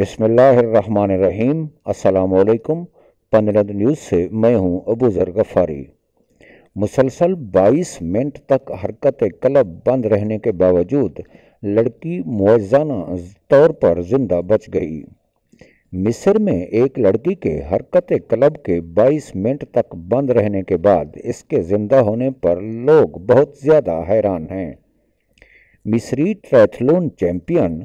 बिसमीम अलकुम पनरद न्यूज़ से मैं हूं अबू ज़र गफ़ारी मुसलसल 22 मिनट तक हरकत क्लब बंद रहने के बावजूद लड़की मुआजाना तौर पर जिंदा बच गई मिस्र में एक लड़की के हरकत क्लब के 22 मिनट तक बंद रहने के बाद इसके ज़िंदा होने पर लोग बहुत ज़्यादा हैरान हैं मिस्री ट्रैथलोन चैंपियन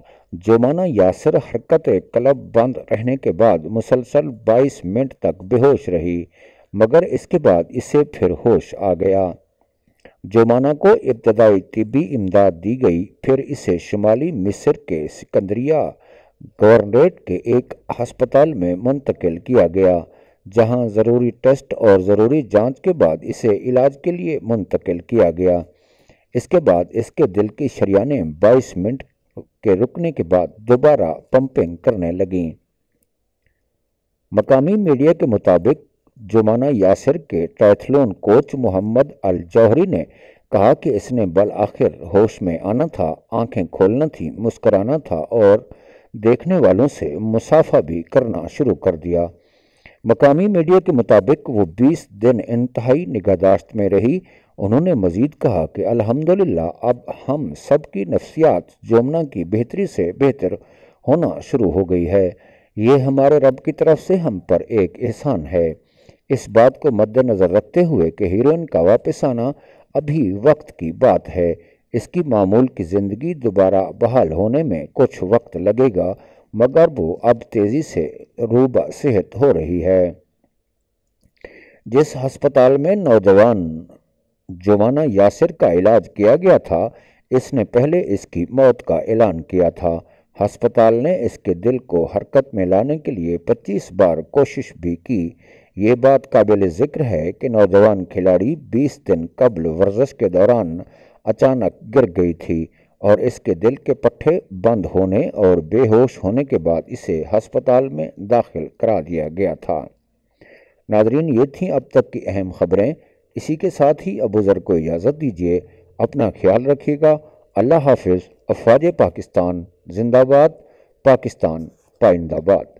जोमाना यासर हरकतें क्लब बंद रहने के बाद मुसलसल 22 मिनट तक बेहोश रही मगर इसके बाद इसे फिर होश आ गया जोमाना को इब्तदाई तिबी इमदाद दी गई फिर इसे शुमाली मिस्र के सिकंदरिया गवर्नरेट के एक अस्पताल में मुंतकिल किया गया जहां ज़रूरी टेस्ट और ज़रूरी जांच के बाद इसे इलाज के लिए मुंतकिल किया गया इसके बाद इसके दिल की शरियाने 22 मिनट के रुकने के बाद दोबारा पंपिंग करने लगीं मकामी मीडिया के मुताबिक जुमाना यासिर के ट्रैथलोन कोच मोहम्मद अल जौहरी ने कहा कि इसने बल आखिर होश में आना था आंखें खोलना थी मुस्कराना था और देखने वालों से मुसाफा भी करना शुरू कर दिया मकामी मीडिया के मुताबिक वो 20 दिन इंतहाई निगहदाश्त में रही उन्होंने मजीद कहा कि अल्हम्दुलिल्लाह अब हम सब की नफ्सियात जमुना की बेहतरी से बेहतर होना शुरू हो गई है ये हमारे रब की तरफ से हम पर एक एहसान है इस बात को मद्दनज़र रखते हुए कि हीरोइन का वापस आना अभी वक्त की बात है इसकी मामूल की ज़िंदगी दोबारा बहाल होने में कुछ वक्त लगेगा मगर वो अब तेज़ी से रूबा सेहत हो रही है जिस हस्पताल में नौजवान जुवाना यासिर का इलाज किया गया था इसने पहले इसकी मौत का ऐलान किया था हस्पताल ने इसके दिल को हरकत में लाने के लिए 25 बार कोशिश भी की ये बात काबिल ज़िक्र है कि नौजवान खिलाड़ी 20 दिन कबल वर्जिश के दौरान अचानक गिर गई थी और इसके दिल के पट्टे बंद होने और बेहोश होने के बाद इसे हस्पताल में दाखिल करा दिया गया था नादरीन ये थी अब तक की अहम खबरें इसी के साथ ही अब ज़र को इजाज़त दीजिए अपना ख्याल रखिएगा अल्लाह हाफिज़ अफवाज पाकिस्तान जिंदाबाद पाकिस्तान पाइंदाबाद